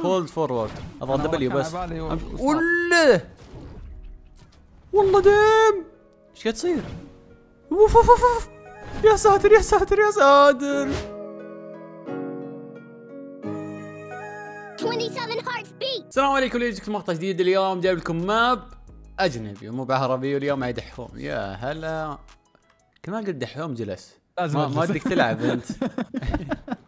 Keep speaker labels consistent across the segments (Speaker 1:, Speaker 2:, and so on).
Speaker 1: هولد فورورد اضغط دبليو بس والله والله ديم ايش قاعد تصير؟ اوف اوف اوف يا ساتر يا ساتر يا ساتر 27 السلام عليكم ليجيكم مقطع جديد اليوم جايب لكم ماب اجنبي مو بعربي واليوم معي دحوم يا هلا كمان قلت دحوم جلس لازم ما ودك تلعب انت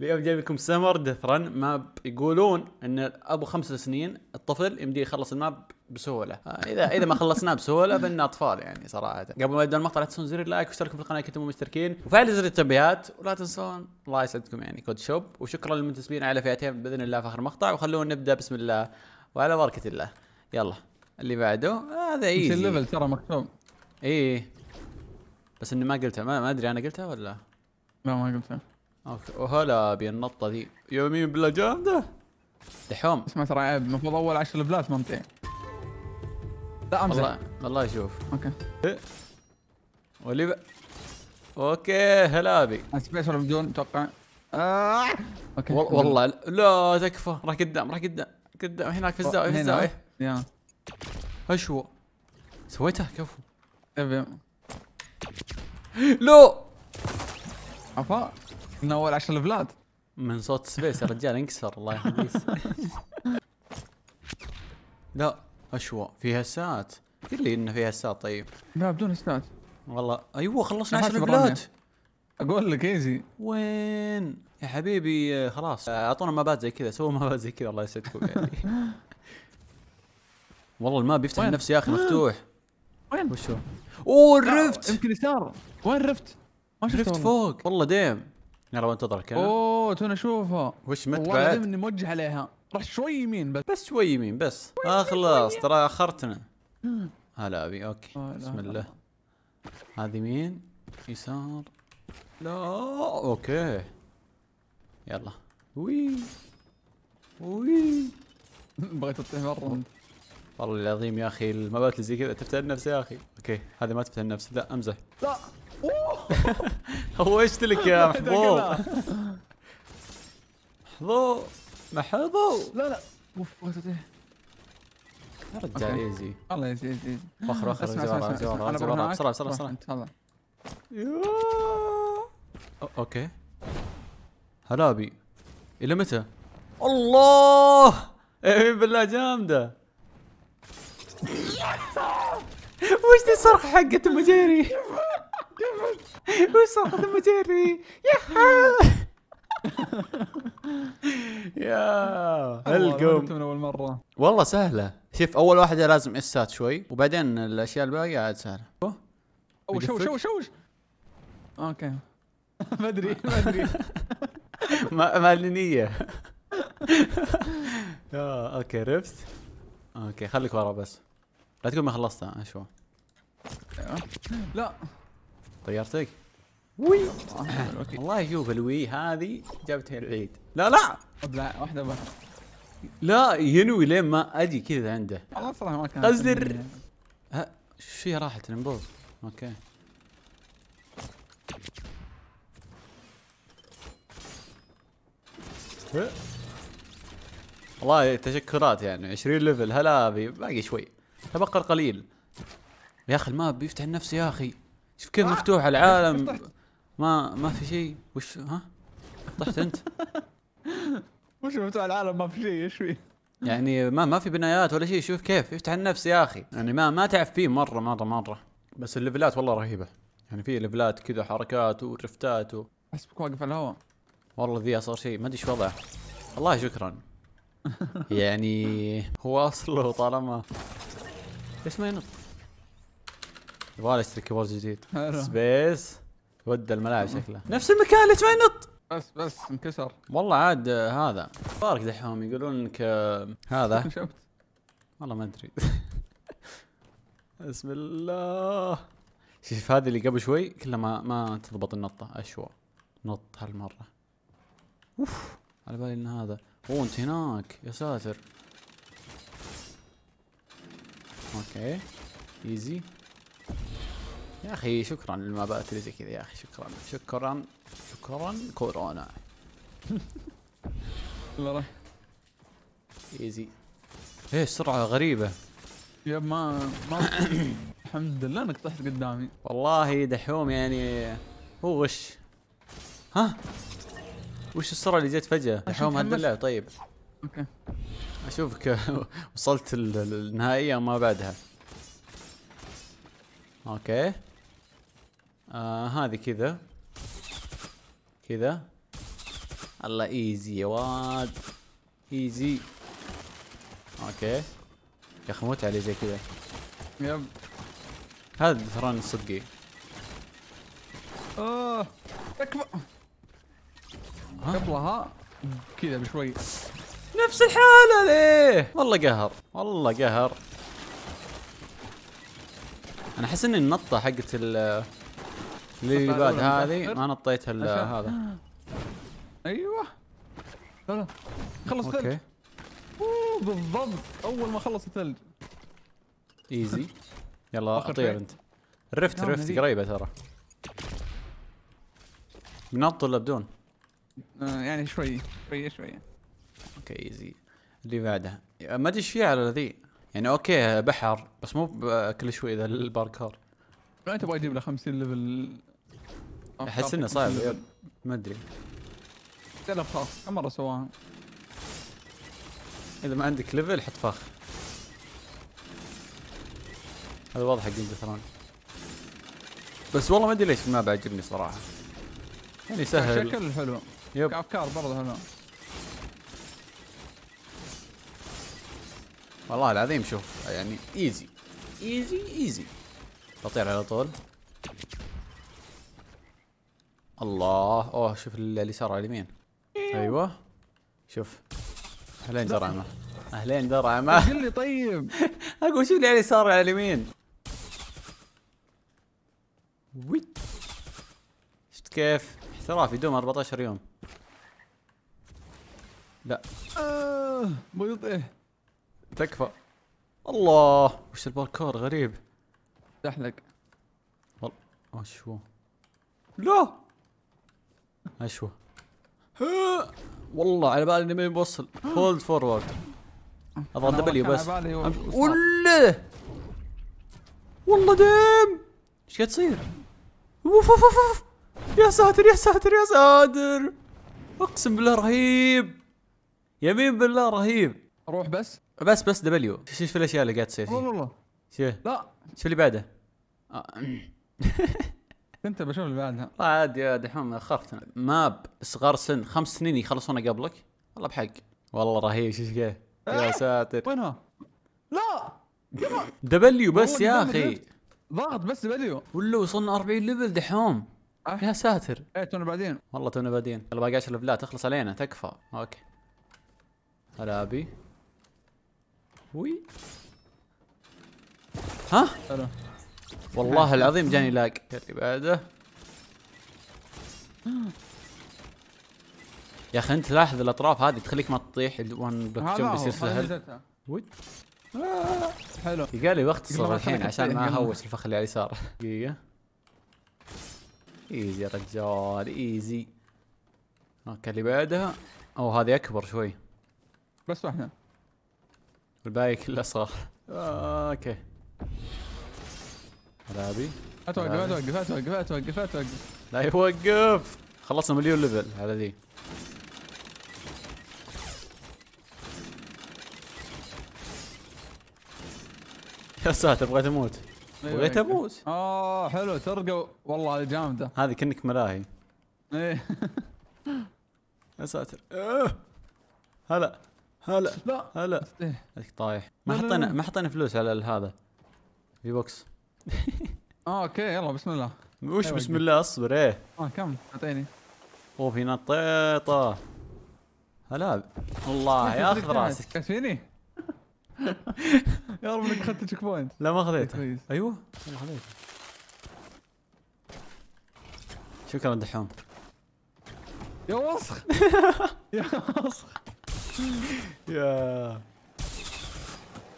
Speaker 1: اليوم جايب لكم سمر دثرن ماب يقولون ان ابو خمس سنين الطفل يمديه يخلص الماب بسهوله اذا اذا ما خلصناه بسهوله بان اطفال يعني صراحه قبل ما يبدا المقطع لا تنسون زر اللايك واشتركوا في القناه كنتم مشتركين وفعلوا زر التنبيهات ولا تنسون الله يسعدكم يعني كود شوب وشكرا للمنتسبين على فئتين باذن الله في اخر مقطع وخلونا نبدا بسم الله وعلى بركه الله يلا اللي بعده هذا آه ايزي الليفل ترى مكتوب ايه بس اني ما قلتها ما, ما ادري انا قلتها ولا لا ما قلتها اوكي وهلا بالنطه ذي يمين بالله جامده دحوم اسمع ترى المفروض اول 10 بلات ممتعين لا امزح والله الله يشوف اوكي إيه. ولي ب... اوكي هلا بي سبيشر بدون اتوقع آه. اوكي و... والله لا لا تكفى راح قدام راح قدام قدام هناك في الزاويه في الزاويه يا هو؟ سويته كفو إيه، لا عفا من اول 10 لفلات من صوت سبيس يا رجال انكسر الله يخليك لا اشوى في هسات قل لي انه في هسات طيب لا بدون هسات والله ايوه خلصنا 10 لفلات اقول لك ايزي وين يا حبيبي خلاص اعطونا مابات زي كذا سووا مابات زي كذا الله يسعدكم يعني والله الماب يفتح نفسي يا اخي مفتوح وين وشو اوه الرفت يمكن يسار وين رفت ما شفت رفت فوق والله ديم يلا انتظرك انا اوه تونا اشوفها وش مت بعد؟ اني موجه عليها راح شوي يمين بس بس شوي يمين بس اه خلاص ترى اخرتنا هلا ابي اوكي آه، بسم الله هذه مين؟ يسار لا اوكي يلا وي وي بغيت تطيح مره انت والله العظيم يا اخي المبات اللي زي كذا تفتح النفس يا اخي اوكي هذه ما تفتح النفس لا امزح لا هوشت لك يا محظوظ محظوظ محظوظ لا لا اوف إيه؟ يا رجال ايزي الله ايزي ايزي فخر فخر زوارة زوارة بسرعة بسرعة بسرعة تفضل اوكي هلابي الى متى؟ الله إيه، بالله جامدة وش دي الصرخة حقت المجيري؟ وسط المديري يحا يا القم من اول مره والله سهله شوف اول واحده لازم اسات شوي وبعدين الاشياء الباقيه عاد سهله
Speaker 2: او شو شو
Speaker 1: شو اوكي ما ادري ما ادري ما لي نيه آه، اوكي عرفت اوكي خليك ورا بس لا تقول ما خلصتها شو لا طيارتك وي والله شوف الوي هذه جابتها العيد لا لا لا واحده بس لا ينوي لين ما اجي كذا عنده والله صراحه ما كان قزر ايش فيها راحت الانبوظ اوكي والله تشكرات يعني 20 ليفل هلا باقي شوي تبقى القليل يا اخي الماب بيفتح النفس يا اخي شوف كيف آه. مفتوح العالم ما ما في شيء وش ها طحت انت وش مفتوح العالم ما في شيء ايش فيه يعني ما ما في بنايات ولا شيء شوف كيف يفتح النفس يا اخي يعني ما ما تعب فيه مره مره مره بس الليفلات والله رهيبه يعني في ليفلات كذا حركات ورفتات و... احسبك واقف على الهواء والله ذي صار شيء ما ادري ايش وضعه والله شكرا يعني هو اصله طالما ليش ما ينط يبغى اشتري كيبورد جديد سبيس ودى الملاعب شكله نفس المكان اللي ما ينط بس بس انكسر والله عاد آه، هذا بارك دحوم يقولون انك آه، هذا والله ما ادري بسم الله شوف هذه اللي قبل شوي كلها ما ما تضبط النطه اشوى نط هالمره اوف على بالي ان هذا اوه انت هناك يا ساتر اوكي ايزي يا اخي شكرا للمابات اللي زي كذا يا اخي شكرا شكرا شكرا كورونا يلا راح ايزي ايه سرعة غريبة يا ما ما الحمد لله انك طحت قدامي والله دحوم يعني هو وش ها وش السرعة اللي جت فجأة دحوم لله طيب اوكي اشوفك وصلت النهائية وما بعدها اوكي آه هذه كذا كذا الله ايزي يا واد ايزي اوكي يا اخي موت عليه زي كذا يب هذا الدثران الصدقي اوه اكبر قبلها كذا بشوي نفس الحالة ليه والله قهر والله قهر انا احس ان النطه حقت ال اللي بعد هذه ما نطيتها الا هذا ايوه خلص ثلج اوه بالضبط اول ما خلص الثلج ايزي يلا اطير انت الرفت رفت نعم، قريبه ترى بنط ولا بدون؟ آه، يعني شوي شويه شويه اوكي ايزي اللي بعدها ما ادري ايش فيها على ذي يعني اوكي بحر بس مو كل شوي ذا الباركور ما تبغى تجيب له 50 ليفل احس انه صعب ما ادري تلف فخ كم مره سواها اذا ما عندك ليفل حط فاخ هذا واضح حق الجثران بس والله ما ادري ليش ما بعجبني صراحه يعني سهل شكل حلو يب برضه حلو والله العظيم شوف يعني ايزي ايزي ايزي بطير على طول الله اوه شوف اليسار على اليمين ايوه شوف اهلين درعمه اهلين درعمه قول لي طيب اقول شوف اللي على اليسار على اليمين ويت شفت كيف احتراف يدوم 14 يوم لا آه بيض ايه تكفى الله وش الباركور غريب تحلق اشوى لا اشوى والله على بالي اني ما بوصل هولد فورورد اضغط دبليو بس والله والله ديم ايش قاعد تصير؟ اوف اوف اوف يا ساتر يا ساتر يا ساتر اقسم بالله رهيب يمين بالله رهيب روح بس بس بس دبليو شوف الاشياء اللي قاعد تصير والله شوف لا شوف اللي بعده آه. انت بشوف اللي بعدها لا عادي يا دحوم اخرت ماب صغار سن خمس سنين يخلصونه قبلك والله بحق والله رهيب شو كيف إيه. يا ساتر وينها؟ لا دبليو بس يا اخي ضغط بس دبليو ولا وصلنا 40 ليفل دحوم آه. يا ساتر ايه تونا بعدين والله تونا بعدين يلا باقي 10 ليفلات تخلص علينا تكفى اوكي هلا ابي وي ها؟ حلو والله العظيم جاني لاج اللي بعده يا اخي انت تلاحظ الاطراف هذه تخليك ما تطيح الون بلوك جمب يصير سهل ود حلو قال لي بختصر الحين عشان ما اهوش الفخ اللي على اليسار دقيقه ايزي يا رجال ايزي اوكي اللي بعدها او هذه اكبر شوي بس واحده الباقي كله صغار آه اوكي هلابي اتوقف اتوقف اتوقف اتوقف اتوقف لا يوقف خلصنا مليون ليفل على ذي يا ساتر بغيت اموت إيه. بغيت اموت اه حلو ترقى والله هذه جامده هذه كأنك ملاهي ايه يا ساتر آه. هلا هلا لا هلا هذيك طايح ما حطينا ما حطينا فلوس على هذا في بوكس اه اوكي يلا بسم الله وش أيوة. بسم الله اصبر ايه اه كم اعطيني اوه في نطيطه هلا والله ياخذ راسك كشفيني يا رب انك اخذت تشيك بوينت لا ما خذيته إيه، ايوه ما خذيته شكرا دحوم يا وسخ يا وسخ يا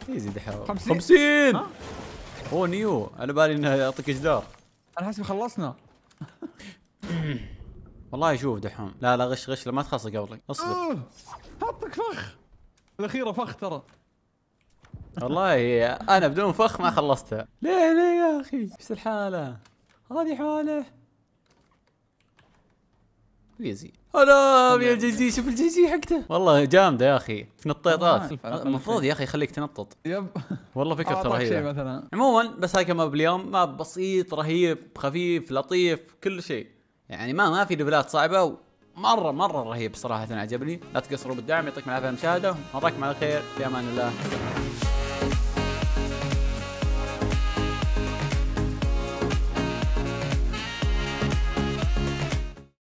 Speaker 1: يزيد حرام 50 هو نيو على بالي انه يعطيك جدار انا حاسب خلصنا والله شوف دحوم لا لا غش غش لا ما تخلص قبلك اصبر آه، حطك فخ الاخيره فخ ترى والله انا بدون فخ ما خلصتها ليه ليه يا اخي ايش الحاله هذه حاله يزيد هلا يا الجيجي شوف الجيجي حقته والله جامده يا اخي تنطيطات آه، المفروض يا اخي يخليك تنطط يب والله فكرة رهيبة مثلا عموما بس هاي كمان باليوم ما بسيط رهيب خفيف لطيف كل شيء يعني ما ما في دبلات صعبة ومره مرة رهيب صراحة عجبني لا تقصروا بالدعم يعطيكم العافية المشاهدة نراكم على خير في امان الله